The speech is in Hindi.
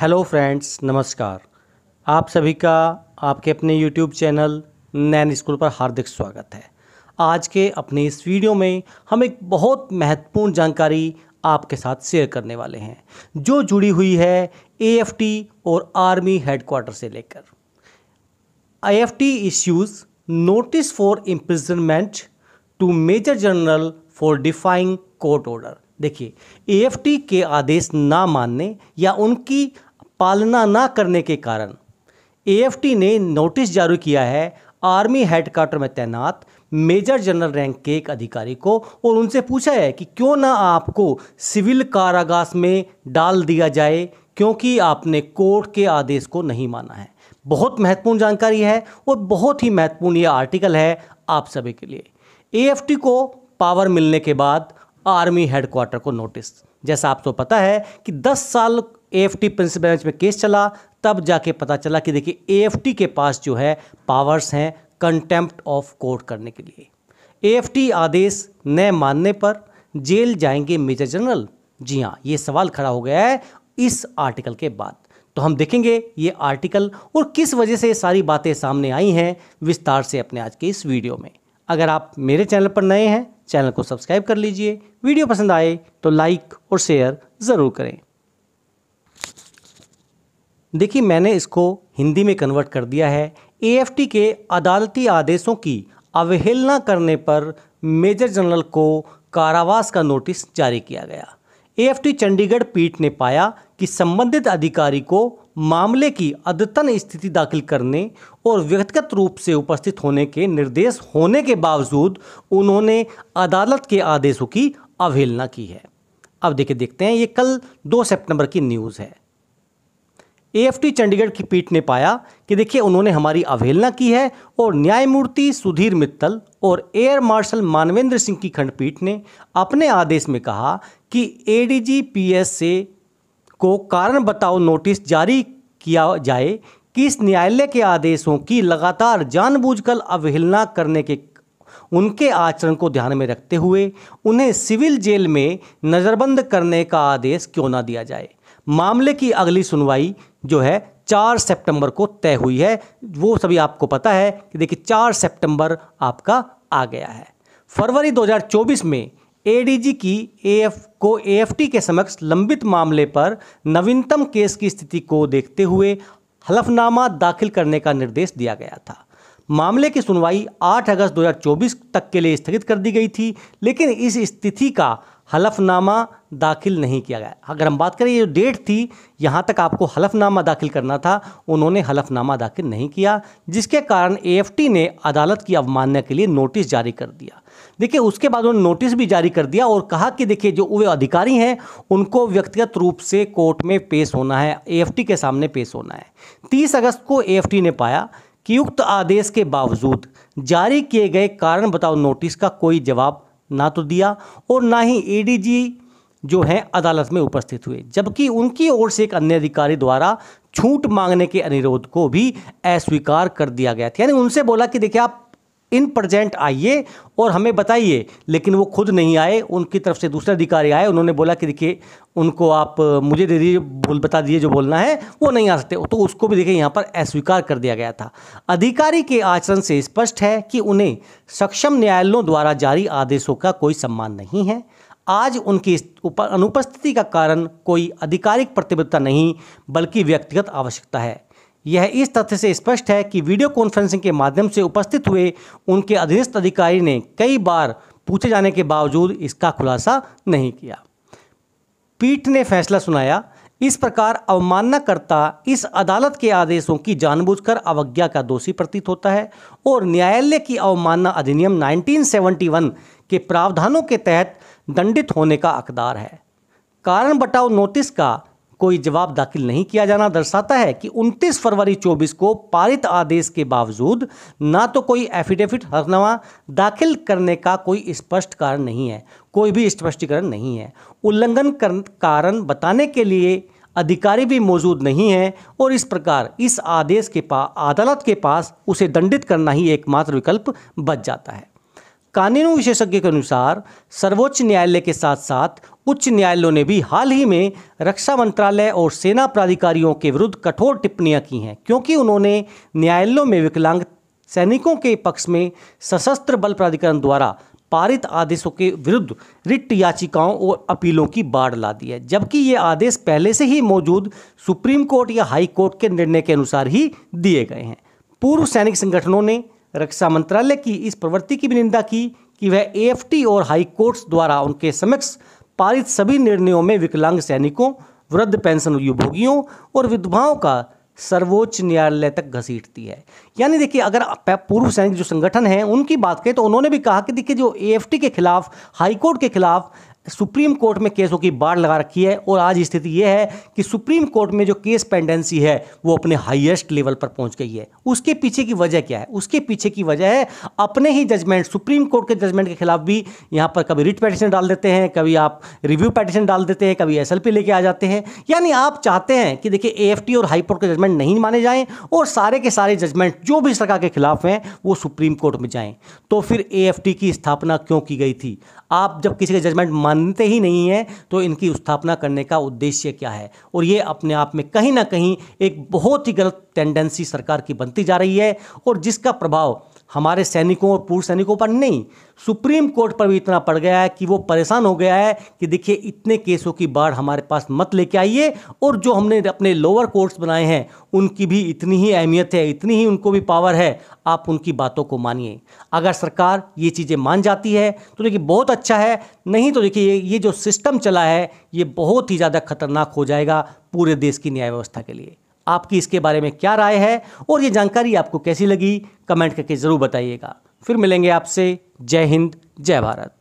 हेलो फ्रेंड्स नमस्कार आप सभी का आपके अपने यूट्यूब चैनल नैन स्कूल पर हार्दिक स्वागत है आज के अपने इस वीडियो में हम एक बहुत महत्वपूर्ण जानकारी आपके साथ शेयर करने वाले हैं जो जुड़ी हुई है एएफटी और आर्मी हेडक्वार्टर से लेकर AFT issues notice for imprisonment to major general for defying court order देखिए एएफटी के आदेश ना मानने या उनकी पालना ना करने के कारण एएफटी ने नोटिस जारी किया है आर्मी हेडक्वार्टर में तैनात मेजर जनरल रैंक के एक अधिकारी को और उनसे पूछा है कि क्यों ना आपको सिविल कारागास में डाल दिया जाए क्योंकि आपने कोर्ट के आदेश को नहीं माना है बहुत महत्वपूर्ण जानकारी है और बहुत ही महत्वपूर्ण यह आर्टिकल है आप सभी के लिए ए को पावर मिलने के बाद आर्मी हेडक्वार्टर को नोटिस जैसा आपको तो पता है कि 10 साल टी प्रिंसिपल बेंच में केस चला तब जाके पता चला कि देखिए टी के पास जो है पावर्स हैं कंटेम्प्ट ऑफ कोर्ट करने के लिए टी आदेश न मानने पर जेल जाएंगे मेजर जनरल जी हाँ ये सवाल खड़ा हो गया है इस आर्टिकल के बाद तो हम देखेंगे ये आर्टिकल और किस वजह से ये सारी बातें सामने आई हैं विस्तार से अपने आज के इस वीडियो में अगर आप मेरे चैनल पर नए हैं चैनल को सब्सक्राइब कर लीजिए वीडियो पसंद आए तो लाइक और शेयर ज़रूर करें देखिए मैंने इसको हिंदी में कन्वर्ट कर दिया है ए के अदालती आदेशों की अवहेलना करने पर मेजर जनरल को कारावास का नोटिस जारी किया गया ए चंडीगढ़ पीठ ने पाया कि संबंधित अधिकारी को मामले की अद्यतन स्थिति दाखिल करने और व्यक्तिगत रूप से उपस्थित होने के निर्देश होने के बावजूद उन्होंने अदालत के आदेशों की अवहेलना की है अब देखिए देखते हैं ये कल 2 सितंबर की न्यूज़ है ए चंडीगढ़ की पीठ ने पाया कि देखिए उन्होंने हमारी अवहेलना की है और न्यायमूर्ति सुधीर मित्तल और एयर मार्शल मानवेंद्र सिंह की खंडपीठ ने अपने आदेश में कहा कि एडीजी पीएसए को कारण बताओ नोटिस जारी किया जाए कि इस न्यायालय के आदेशों की लगातार जानबूझकर अवहेलना करने के उनके आचरण को ध्यान में रखते हुए उन्हें सिविल जेल में नज़रबंद करने का आदेश क्यों ना दिया जाए मामले की अगली सुनवाई जो है चार सितंबर को तय हुई है वो सभी आपको पता है कि देखिए चार सितंबर आपका आ गया है फरवरी 2024 में एडीजी की एएफ को एएफटी के समक्ष लंबित मामले पर नवीनतम केस की स्थिति को देखते हुए हलफनामा दाखिल करने का निर्देश दिया गया था मामले की सुनवाई 8 अगस्त 2024 तक के लिए स्थगित कर दी गई थी लेकिन इस स्थिति का हलफनामा दाखिल नहीं किया गया अगर हम बात करें ये जो डेट थी यहाँ तक आपको हलफनामा दाखिल करना था उन्होंने हलफनामा दाखिल नहीं किया जिसके कारण एएफटी ने अदालत की अवमानना के लिए नोटिस जारी कर दिया देखिए उसके बाद उन्होंने नोटिस भी जारी कर दिया और कहा कि देखिए जो वे अधिकारी हैं उनको व्यक्तिगत रूप से कोर्ट में पेश होना है ए के सामने पेश होना है तीस अगस्त को ए ने पाया कि उक्त आदेश के बावजूद जारी किए गए कारण बताओ नोटिस का कोई जवाब ना तो दिया और ना ही एडीजी जो हैं अदालत में उपस्थित हुए जबकि उनकी ओर से एक अन्य अधिकारी द्वारा छूट मांगने के अनुरोध को भी अस्वीकार कर दिया गया था यानी उनसे बोला कि देखिए आप इन प्रजेंट आइए और हमें बताइए लेकिन वो खुद नहीं आए उनकी तरफ से दूसरे अधिकारी आए उन्होंने बोला कि देखिए उनको आप मुझे दे दीजिए भूल बता दीजिए जो बोलना है वो नहीं आ सकते तो उसको भी देखिए यहाँ पर अस्वीकार कर दिया गया था अधिकारी के आचरण से स्पष्ट है कि उन्हें सक्षम न्यायालयों द्वारा जारी आदेशों का कोई सम्मान नहीं है आज उनकी अनुपस्थिति का कारण कोई आधिकारिक प्रतिबद्धता नहीं बल्कि व्यक्तिगत आवश्यकता है यह इस तथ्य से स्पष्ट है कि वीडियो कॉन्फ्रेंसिंग के माध्यम से उपस्थित हुए उनके अधीनस्थ अधिकारी ने कई बार पूछे जाने के बावजूद इसका खुलासा नहीं किया पीठ ने फैसला सुनाया इस प्रकार अवमाननाकर्ता इस अदालत के आदेशों की जानबूझकर अवज्ञा का दोषी प्रतीत होता है और न्यायालय की अवमानना अधिनियम 1971 के प्रावधानों के तहत दंडित होने का हकदार है कारण बटाओ नोटिस का कोई जवाब दाखिल नहीं किया जाना दर्शाता है कि 29 फरवरी 24 को पारित आदेश के बावजूद ना तो कोई एफिडेविट हरनामा दाखिल करने का कोई स्पष्ट कारण नहीं है कोई भी स्पष्टीकरण नहीं है उल्लंघन कारण बताने के लिए अधिकारी भी मौजूद नहीं है और इस प्रकार इस आदेश के पास अदालत के पास उसे दंडित करना ही एकमात्र विकल्प बच जाता है कानूनी विशेषज्ञ के अनुसार सर्वोच्च न्यायालय के साथ साथ उच्च न्यायालयों ने भी हाल ही में रक्षा मंत्रालय और सेना प्राधिकारियों के विरुद्ध कठोर टिप्पणियां की हैं क्योंकि उन्होंने न्यायालयों में विकलांग सैनिकों के पक्ष में सशस्त्र बल प्राधिकरण द्वारा पारित आदेशों के विरुद्ध रिट याचिकाओं और अपीलों की बाढ़ ला दी है जबकि ये आदेश पहले से ही मौजूद सुप्रीम कोर्ट या हाई कोर्ट के निर्णय के अनुसार ही दिए गए हैं पूर्व सैनिक संगठनों ने रक्षा मंत्रालय की इस प्रवृत्ति की भी निंदा की कि वह एएफटी और हाई कोर्ट्स द्वारा उनके समक्ष पारित सभी निर्णयों में विकलांग सैनिकों वृद्ध पेंशन उपभोगियों और विधवाओं का सर्वोच्च न्यायालय तक घसीटती है यानी देखिए अगर पूर्व सैनिक जो संगठन है उनकी बात करें तो उन्होंने भी कहा कि देखिए जो एएफटी के खिलाफ हाईकोर्ट के खिलाफ सुप्रीम कोर्ट में केसों की बाढ़ लगा रखी है और आज स्थिति यह है कि सुप्रीम कोर्ट में जो केस पेंडेंसी है वो अपने हाईएस्ट लेवल पर पहुंच गई है उसके पीछे की वजह क्या है उसके पीछे की वजह है अपने ही जजमेंट सुप्रीम कोर्ट के जजमेंट के खिलाफ भी यहाँ पर कभी रिट पटिशन डाल देते हैं कभी आप रिव्यू पटिशन डाल देते हैं कभी एस लेके आ जाते हैं यानी आप चाहते हैं कि देखिए ए और हाई कोर्ट के जजमेंट नहीं माने जाएँ और सारे के सारे जजमेंट जो भी सरकार के खिलाफ हैं वो सुप्रीम कोर्ट में जाएँ तो फिर ए की स्थापना क्यों की गई थी आप जब किसी के जजमेंट माने मानते ही नहीं हैं तो इनकी स्थापना करने का उद्देश्य क्या है और ये अपने आप में कहीं ना कहीं एक बहुत ही गलत टेंडेंसी सरकार की बनती जा रही है और जिसका प्रभाव हमारे सैनिकों और पूर्व सैनिकों पर नहीं सुप्रीम कोर्ट पर भी इतना पड़ गया है कि वो परेशान हो गया है कि देखिए इतने केसों की बाढ़ हमारे पास मत लेके आइए और जो हमने अपने लोअर कोर्ट्स बनाए हैं उनकी भी इतनी ही अहमियत है इतनी ही उनको भी पावर है आप उनकी बातों को मानिए अगर सरकार ये चीज़ें मान जाती है तो देखिए बहुत अच्छा है नहीं तो देखिए ये जो सिस्टम चला है ये बहुत ही ज़्यादा खतरनाक हो जाएगा पूरे देश की न्याय व्यवस्था के लिए आपकी इसके बारे में क्या राय है और ये जानकारी आपको कैसी लगी कमेंट करके ज़रूर बताइएगा फिर मिलेंगे आपसे जय हिंद जय भारत